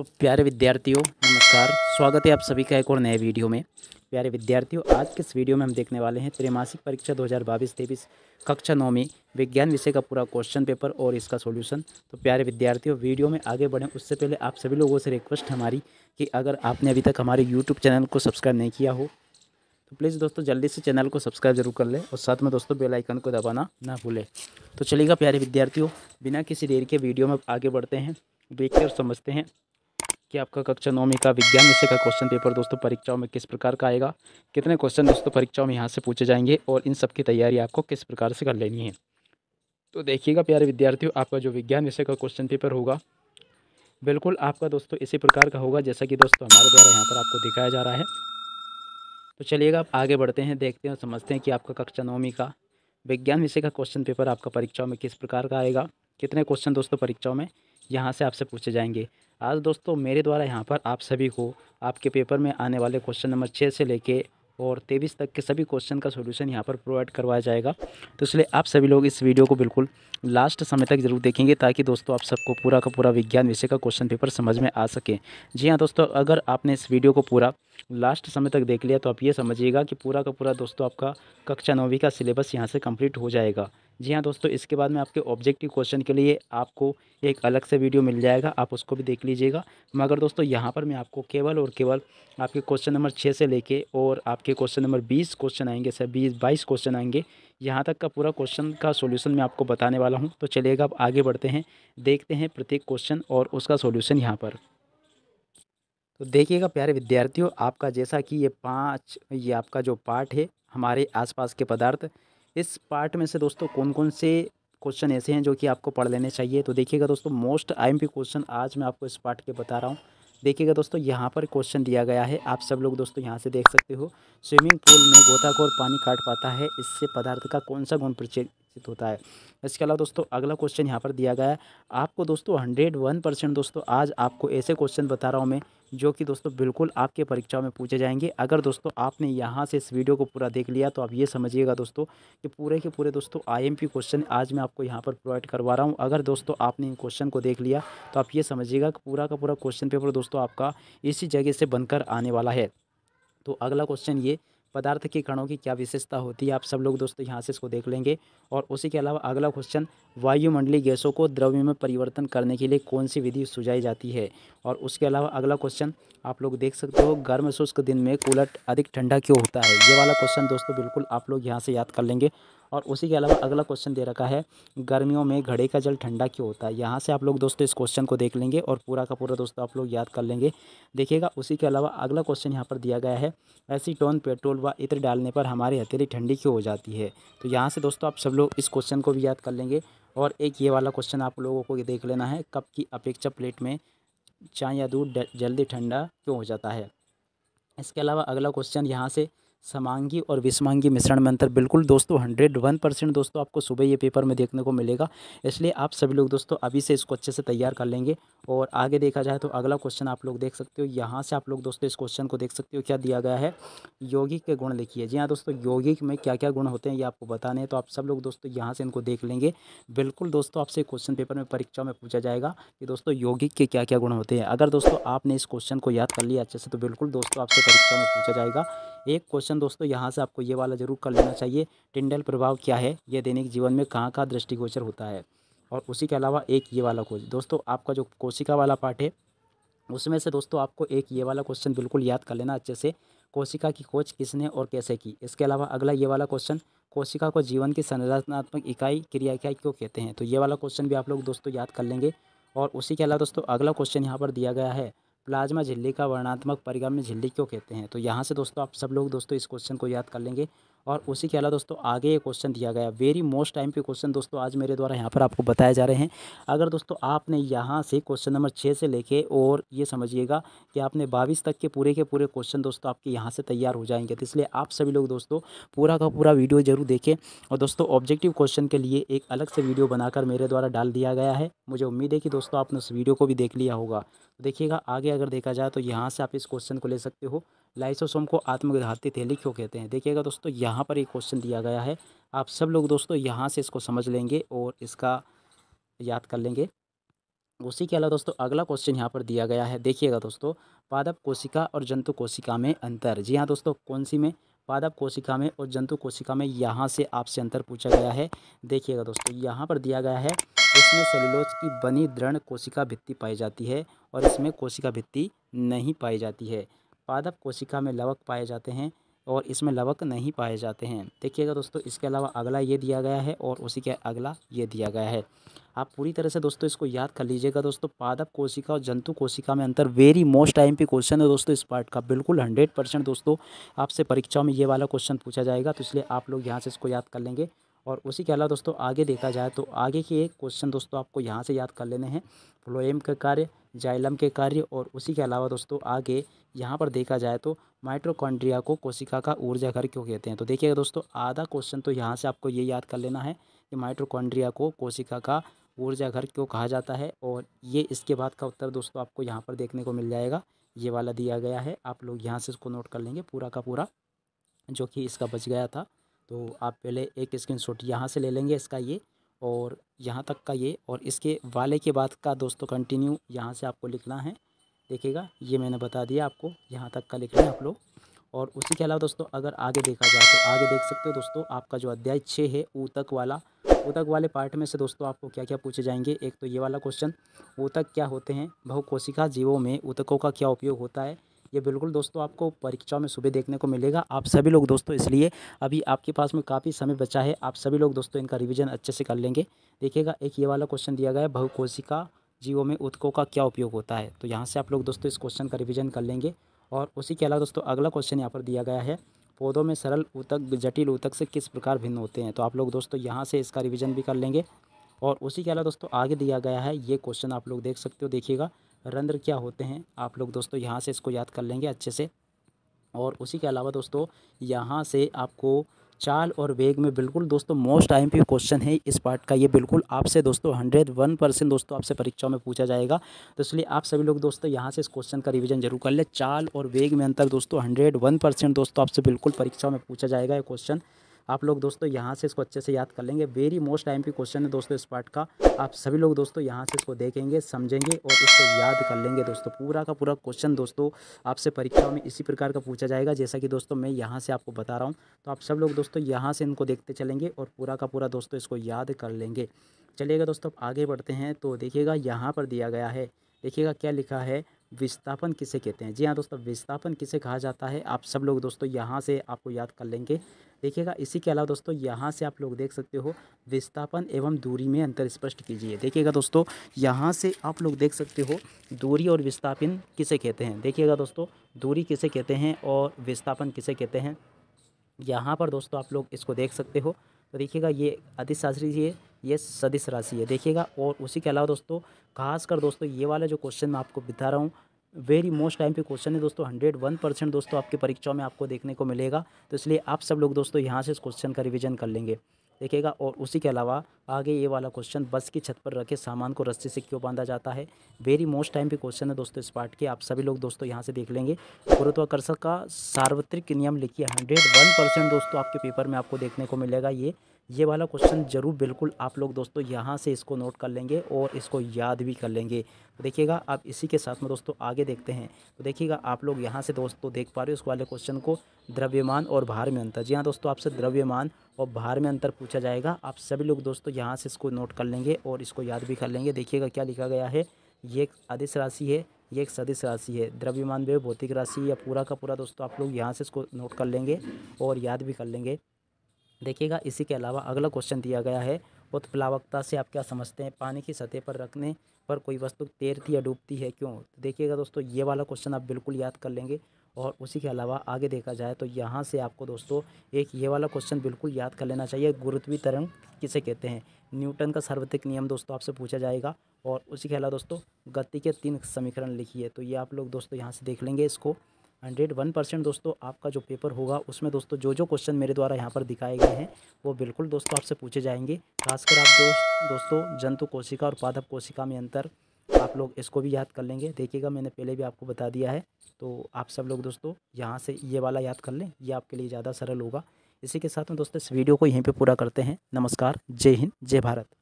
तो प्यारे विद्यार्थियों नमस्कार स्वागत है आप सभी का एक और नए वीडियो में प्यारे विद्यार्थियों आज के इस वीडियो में हम देखने वाले हैं त्रैमासिक परीक्षा 2022 तेईस कक्षा नौ में विज्ञान विषय का पूरा क्वेश्चन पेपर और इसका सॉल्यूशन तो प्यारे विद्यार्थियों वीडियो में आगे बढ़ें उससे पहले आप सभी लोगों से रिक्वेस्ट हमारी कि अगर आपने अभी तक हमारे यूट्यूब चैनल को सब्सक्राइब नहीं किया हो तो प्लीज़ दोस्तों जल्दी से चैनल को सब्सक्राइब जरूर कर लें और साथ में दोस्तों बेल आइकन को दबाना ना भूलें तो चलिएगा प्यारे विद्यार्थियों बिना किसी देर के वीडियो में आगे बढ़ते हैं देखते और समझते हैं कि आपका कक्षा नौवीं का विज्ञान विषय का क्वेश्चन पेपर दोस्तों परीक्षाओं में किस प्रकार का आएगा कितने क्वेश्चन दोस्तों परीक्षाओं में यहाँ से पूछे जाएंगे और इन सब की तैयारी आपको किस प्रकार से कर लेनी है तो देखिएगा प्यारे विद्यार्थियों आपका जो विज्ञान विषय का क्वेश्चन पेपर होगा बिल्कुल आपका दोस्तों इसी प्रकार का होगा जैसा कि दोस्तों हमारे द्वारा यहाँ पर आपको दिखाया जा रहा है तो चलिएगा आप आगे बढ़ते हैं देखते हैं और समझते हैं कि आपका कक्षा नौवीं का विज्ञान विषय का क्वेश्चन पेपर आपका परीक्षाओं में किस प्रकार का आएगा कितने क्वेश्चन दोस्तों परीक्षाओं में यहाँ से आपसे पूछे जाएंगे आज दोस्तों मेरे द्वारा यहाँ पर आप सभी को आपके पेपर में आने वाले क्वेश्चन नंबर छः से लेके और तेईस तक के सभी क्वेश्चन का सोल्यूशन यहाँ पर प्रोवाइड करवाया जाएगा तो इसलिए आप सभी लोग इस वीडियो को बिल्कुल लास्ट समय तक जरूर देखेंगे ताकि दोस्तों आप सबको पूरा का पूरा विज्ञान विषय का क्वेश्चन पेपर समझ में आ सके जी हाँ दोस्तों अगर आपने इस वीडियो को पूरा लास्ट समय तक देख लिया तो आप ये समझिएगा कि पूरा का पूरा दोस्तों आपका कक्षा नौवीं का सिलेबस यहाँ से कम्प्लीट हो जाएगा जी हाँ दोस्तों इसके बाद में आपके ऑब्जेक्टिव क्वेश्चन के लिए आपको एक अलग से वीडियो मिल जाएगा आप उसको भी देख लीजिएगा मगर दोस्तों यहाँ पर मैं आपको केवल और केवल आपके क्वेश्चन नंबर छः से लेके और आपके क्वेश्चन नंबर बीस क्वेश्चन आएंगे सर बीस बाईस क्वेश्चन आएंगे यहाँ तक का पूरा क्वेश्चन का सोल्यूशन मैं आपको बताने वाला हूँ तो चलिएगा आप आगे बढ़ते हैं देखते हैं प्रत्येक क्वेश्चन और उसका सोल्यूशन यहाँ पर तो देखिएगा प्यारे विद्यार्थियों आपका जैसा कि ये पाँच ये आपका जो पार्ट है हमारे आसपास के पदार्थ इस पार्ट में से दोस्तों कौन कौन से क्वेश्चन ऐसे हैं जो कि आपको पढ़ लेने चाहिए तो देखिएगा दोस्तों मोस्ट आईएमपी क्वेश्चन आज मैं आपको इस पार्ट के बता रहा हूँ देखिएगा दोस्तों यहाँ पर क्वेश्चन दिया गया है आप सब लोग दोस्तों यहाँ से देख सकते हो स्विमिंग पूल में गोताखोर पानी काट पाता है इससे पदार्थ का कौन सा गुण विकसित होता है इसके अलावा दोस्तों अगला क्वेश्चन यहाँ पर दिया गया है आपको दोस्तों हंड्रेड वन परसेंट दोस्तों आज आपको ऐसे क्वेश्चन बता रहा हूँ मैं जो कि दोस्तों बिल्कुल आपके परीक्षाओं में पूछे जाएंगे अगर दोस्तों आपने यहाँ से इस वीडियो को पूरा देख लिया तो आप ये समझिएगा दोस्तों कि पूरे के पूरे दोस्तों आई क्वेश्चन आज मैं आपको यहाँ पर प्रोवाइड करवा रहा हूँ अगर दोस्तों आपने इन क्वेश्चन को देख लिया तो आप ये समझिएगा कि पूरा का पूरा क्वेश्चन पेपर दोस्तों आपका इसी जगह से बनकर आने वाला है तो अगला क्वेश्चन ये पदार्थ के कणों की क्या विशेषता होती है आप सब लोग दोस्तों यहाँ से इसको देख लेंगे और उसी के अलावा अगला क्वेश्चन वायुमंडलीय गैसों को द्रव्य में परिवर्तन करने के लिए कौन सी विधि सुझाई जाती है और उसके अलावा अगला क्वेश्चन आप लोग देख सकते हो गर्म शुष्क दिन में कूलर अधिक ठंडा क्यों होता है ये वाला क्वेश्चन दोस्तों बिल्कुल आप लोग यहाँ से याद कर लेंगे और उसी के अलावा अगला क्वेश्चन दे रखा है गर्मियों में घड़े का जल ठंडा क्यों होता है यहाँ से आप लोग दोस्तों इस क्वेश्चन को देख लेंगे और पूरा का पूरा दोस्तों आप लोग याद कर लेंगे देखिएगा उसी के अलावा अगला क्वेश्चन यहाँ पर दिया गया है ऐसी टोन पेट्रोल व इत्र डालने पर हमारी हथेली ठंडी क्यों हो जाती है तो यहाँ से दोस्तों आप सब लोग इस क्वेश्चन को भी याद कर लेंगे और एक ये वाला क्वेश्चन आप लोगों को देख लेना है कप की अपेक्षा प्लेट में चाय या दूध जल्दी ठंडा क्यों हो जाता है इसके अलावा अगला क्वेश्चन यहाँ से समांगी और विषमांगी मिश्रण में अंतर बिल्कुल दोस्तों हंड्रेड वन परसेंट दोस्तों आपको सुबह ये पेपर में देखने को मिलेगा इसलिए आप सभी लोग दोस्तों अभी से इसको अच्छे से तैयार कर लेंगे और आगे देखा जाए तो अगला क्वेश्चन आप लोग देख सकते हो यहाँ से आप लोग दोस्तों इस क्वेश्चन को देख सकते हो क्या दिया गया है यौगिक के गुण लिखिए जी हाँ दोस्तों यौगिक में क्या क्या गुण होते हैं ये आपको बताने हैं तो आप सब लोग दोस्तों यहाँ से इनको देख लेंगे बिल्कुल दोस्तों आपसे क्वेश्चन पेपर में परीक्षा में पूछा जाएगा कि दोस्तों यौगिक के क्या क्या गुण होते हैं अगर दोस्तों आपने इस क्वेश्चन को याद कर लिया अच्छे से तो बिल्कुल दोस्तों आपसे परीक्षा में पूछा जाएगा एक क्वेश्चन दोस्तों यहाँ से आपको ये वाला जरूर कर लेना चाहिए टिंडल प्रभाव क्या है यह दैनिक जीवन में कहाँ कहाँ दृष्टिगोचर होता है और उसी के अलावा एक ये वाला क्वेश्चन दोस्तों आपका जो कोशिका वाला पार्ट है उसमें से दोस्तों आपको एक ये वाला क्वेश्चन बिल्कुल याद कर लेना अच्छे से कोशिका की खोज किसने और कैसे की इसके अलावा अगला ये वाला क्वेश्चन कोशिका को जीवन की संरचनात्मक इकाई क्रिया इकाई क्यों कहते हैं तो ये वाला क्वेश्चन भी आप लोग दोस्तों याद कर लेंगे और उसी के अलावा दोस्तों अगला क्वेश्चन यहाँ पर दिया गया है प्लाज्मा झिल्ली का वर्णात्मक परिगम्य झिल्ली क्यों कहते हैं तो यहाँ से दोस्तों आप सब लोग दोस्तों इस क्वेश्चन को याद कर लेंगे और उसी के अलावा दोस्तों आगे ये क्वेश्चन दिया गया वेरी मोस्ट टाइम पे क्वेश्चन दोस्तों आज मेरे द्वारा यहाँ पर आपको बताए जा रहे हैं अगर दोस्तों आपने यहाँ से क्वेश्चन नंबर छः से लेके और ये समझिएगा कि आपने बाईस तक के पूरे के पूरे क्वेश्चन दोस्तों आपके यहाँ से तैयार हो जाएंगे तो इसलिए आप सभी लोग दोस्तों पूरा का पूरा वीडियो ज़रूर देखें और दोस्तों ऑब्जेक्टिव क्वेश्चन के लिए एक अलग से वीडियो बनाकर मेरे द्वारा डाल दिया गया है मुझे उम्मीद है कि दोस्तों आपने उस वीडियो को भी देख लिया होगा तो देखिएगा आगे अगर देखा जाए तो यहाँ से आप इस क्वेश्चन को ले सकते हो लाइसोसोम को आत्मघाती थैली क्यों कहते हैं देखिएगा दोस्तों यहाँ पर एक क्वेश्चन दिया गया है आप सब लोग दोस्तों यहाँ से इसको समझ लेंगे और इसका याद कर लेंगे उसी के अलावा दोस्तों अगला क्वेश्चन यहाँ पर दिया गया है देखिएगा दोस्तों पादप कोशिका और जंतु कोशिका में अंतर जी हाँ दोस्तों कौन सी में पादप कोशिका में और जंतु कोशिका में यहाँ से आपसे अंतर पूछा गया है देखिएगा दोस्तों यहाँ पर दिया गया है इसमें सेलुलोज की बनी दृढ़ कोशिका भित्ति पाई जाती है और इसमें कोशिका भित्ति नहीं पाई जाती है पादप कोशिका में लवक पाए जाते हैं और इसमें लवक नहीं पाए जाते हैं देखिएगा दोस्तों इसके अलावा अगला ये दिया गया है और उसी के अगला ये दिया गया है आप पूरी तरह से दोस्तों इसको याद कर लीजिएगा दोस्तों पादप कोशिका और जंतु कोशिका में अंतर वेरी मोस्ट टाइम पे क्वेश्चन है दोस्तों इस पार्ट का बिल्कुल हंड्रेड परसेंट दोस्तों आपसे परीक्षाओं में ये वाला क्वेश्चन पूछा जाएगा तो इसलिए आप लोग यहाँ से इसको याद कर लेंगे और उसी के अलावा दोस्तों आगे देखा जाए तो आगे के एक क्वेश्चन दोस्तों आपको यहाँ से याद कर लेने हैं फ्लोएम का कार्य जाइलम के कार्य और उसी के अलावा दोस्तों आगे यहाँ पर देखा जाए तो माइट्रोकॉन्ड्रिया को कोशिका का ऊर्जा घर क्यों कहते हैं तो देखिएगा दोस्तों आधा क्वेश्चन तो यहाँ से आपको ये याद कर लेना है कि माइट्रोकॉन्ड्रिया को कोशिका का ऊर्जा घर क्यों कहा जाता है और ये इसके बाद का उत्तर दोस्तों आपको यहाँ पर देखने को मिल जाएगा ये वाला दिया गया है आप लोग यहाँ से इसको नोट कर लेंगे पूरा का पूरा जो कि इसका बच गया था तो आप पहले एक स्क्रीन शॉट यहाँ से ले लेंगे इसका ये और यहाँ तक का ये और इसके वाले के बाद का दोस्तों कंटिन्यू यहाँ से आपको लिखना है देखिएगा ये मैंने बता दिया आपको यहाँ तक का लिखना है आप लोग और उसी के अलावा दोस्तों अगर आगे देखा जाए तो आगे देख सकते हो दोस्तों आपका जो अध्याय छः है ऊतक वाला ऊतक वाले पार्ट में से दोस्तों आपको क्या क्या पूछे जाएंगे एक तो ये वाला क्वेश्चन ऊतक क्या होते हैं बहुकोशिका जीवों में ऊतकों का क्या उपयोग होता है ये बिल्कुल दोस्तों आपको परीक्षाओं में सुबह देखने को मिलेगा आप सभी लोग दोस्तों इसलिए अभी आपके पास में काफ़ी समय बचा है आप सभी लोग दोस्तों इनका रिविजन अच्छे से कर लेंगे देखिएगा एक ये वाला क्वेश्चन दिया गया है बहुकोशिका जीवों में उत्कों का क्या उपयोग होता है तो यहाँ से आप लोग दोस्तों इस क्वेश्चन का रिविजन कर लेंगे और उसी के अलावा दोस्तों अगला क्वेश्चन यहाँ पर दिया गया है पौधों में सरल ऊतक जटिल ऊतक से किस प्रकार भिन्न होते हैं तो आप लोग दोस्तों यहाँ से इसका रिविजन भी कर लेंगे और उसी के अलावा दोस्तों आगे दिया गया है ये क्वेश्चन आप लोग देख सकते हो देखिएगा रंध्र क्या होते हैं आप लोग दोस्तों यहाँ से इसको याद कर लेंगे अच्छे से और उसी के अलावा दोस्तों यहाँ से आपको चाल और वेग में बिल्कुल दोस्तों most I M P question है इस पार्ट का ये बिल्कुल आपसे दोस्तों हंड्रेड वन परसेंट दोस्तों आपसे परीक्षाओं में पूछा जाएगा तो इसलिए आप सभी लोग दोस्तों यहाँ से इस क्वेश्चन का रिवीजन जरूर कर ले चाल और वेग में अंतर दोस्तों हंड्रेड वन परसेंट दोस्तों आपसे बिल्कुल परीक्षाओं में पूछा जाएगा ये क्वेश्चन आप लोग दोस्तों यहाँ से इसको अच्छे से याद कर लेंगे वेरी मोस्ट टाइम पे क्वेश्चन है दोस्तों इस पार्ट का आप सभी लोग दोस्तों यहाँ से इसको देखेंगे समझेंगे और इसको याद कर लेंगे दोस्तों पूरा का पूरा क्वेश्चन दोस्तों आपसे परीक्षा में इसी प्रकार का पूछा जाएगा जैसा कि दोस्तों मैं यहाँ से आपको बता रहा हूँ तो आप सब लोग दोस्तों यहाँ से इनको देखते चलेंगे और पूरा का पूरा दोस्तों इसको याद कर लेंगे चलिएगा दोस्तों आगे बढ़ते हैं तो देखिएगा यहाँ पर दिया गया है देखिएगा क्या लिखा है विस्थापन किसे कहते हैं जी हाँ दोस्तों विस्थापन किसे कहा जाता है आप सब लोग दोस्तों यहाँ से आपको याद कर लेंगे देखिएगा इसी के अलावा दोस्तों यहाँ से आप लोग देख सकते हो विस्थापन एवं दूरी में अंतर स्पष्ट कीजिए देखिएगा दोस्तों यहाँ से आप लोग देख सकते हो दूरी और विस्थापन किसे कहते हैं देखिएगा दोस्तों दूरी किसे कहते हैं और विस्थापन किसे कहते हैं यहाँ पर दोस्तों आप लोग इसको देख सकते हो तो देखिएगा ये अधिस राशि है ये सदिश राशि है देखिएगा और उसी के अलावा दोस्तों खासकर दोस्तों ये वाला जो क्वेश्चन मैं आपको बिता रहा हूँ वेरी मोस्ट टाइम पे क्वेश्चन है दोस्तों हंड्रेड वन परसेंट दोस्तों आपकी परीक्षा में आपको देखने को मिलेगा तो इसलिए आप सब लोग दोस्तों यहाँ से इस क्वेश्चन का रिविजन कर लेंगे देखिएगा और उसी के अलावा आगे ये वाला क्वेश्चन बस की छत पर रखे सामान को रस्सी से क्यों बांधा जाता है वेरी मोस्ट टाइम पे क्वेश्चन है दोस्तों इस पार्ट के आप सभी लोग दोस्तों यहाँ से देख लेंगे गुरुत्वाकर्षण का सार्वत्रिक नियम लिखिए हंड्रेड वन परसेंट दोस्तों आपके पेपर में आपको देखने को मिलेगा ये ये वाला क्वेश्चन ज़रूर बिल्कुल आप लोग दोस्तों यहाँ से इसको नोट कर लेंगे और इसको याद भी कर लेंगे तो देखिएगा आप इसी के साथ में दोस्तों आगे देखते हैं तो देखिएगा आप लोग यहाँ से दोस्तों देख पा रहे हो इस वाले क्वेश्चन को द्रव्यमान और भार में अंतर जी हाँ दोस्तों आपसे द्रव्यमान और भार में अंतर पूछा जाएगा आप सभी लोग दोस्तों यहाँ से इसको नोट कर लेंगे और इसको याद भी कर लेंगे देखिएगा क्या लिखा गया है ये एक आदेश राशि है ये एक सदिश राशि है द्रव्यमान वे भौतिक राशि या पूरा का पूरा दोस्तों आप लोग यहाँ से इसको नोट कर लेंगे और याद भी कर लेंगे देखिएगा इसी के अलावा अगला क्वेश्चन दिया गया है उत्प्लावकता से आप क्या समझते हैं पानी की सतह पर रखने पर कोई वस्तु तैरती या डूबती है क्यों देखिएगा दोस्तों ये वाला क्वेश्चन आप बिल्कुल याद कर लेंगे और उसी के अलावा आगे देखा जाए तो यहाँ से आपको दोस्तों एक ये वाला क्वेश्चन बिल्कुल याद कर लेना चाहिए गुरुत्वी तरंग किसे कहते हैं न्यूटन का सर्वतिक नियम दोस्तों आपसे पूछा जाएगा और उसी के अलावा दोस्तों गति के तीन समीकरण लिखिए तो ये आप लोग दोस्तों यहाँ से देख लेंगे इसको हंड्रेड वन परसेंट दोस्तों आपका जो पेपर होगा उसमें दोस्तों जो जो क्वेश्चन मेरे द्वारा यहाँ पर दिखाए गए हैं वो बिल्कुल दोस्तों आपसे पूछे जाएंगे खासकर आप दोस्त दोस्तों जंतु कोशिका और पादप कोशिका में अंतर आप लोग इसको भी याद कर लेंगे देखिएगा मैंने पहले भी आपको बता दिया है तो आप सब लोग दोस्तों यहाँ से ये वाला याद कर लें ये आपके लिए ज़्यादा सरल होगा इसी के साथ में दोस्तों इस वीडियो को यहीं पर पूरा करते हैं नमस्कार जय हिंद जय भारत